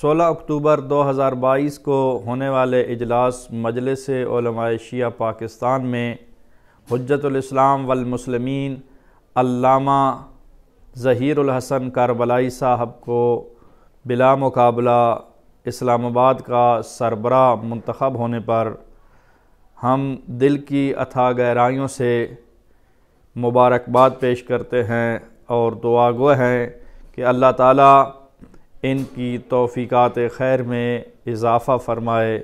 سولہ اکتوبر دو ہزار بائیس کو ہونے والے اجلاس مجلس علماء شیعہ پاکستان میں حجت الاسلام والمسلمین علامہ ظہیر الحسن کربلائی صاحب کو بلا مقابلہ اسلام آباد کا سربراہ منتخب ہونے پر ہم دل کی اتھا گہرائیوں سے مبارکباد پیش کرتے ہیں اور دعا گو ہیں کہ اللہ تعالیٰ ان کی توفیقات خیر میں اضافہ فرمائے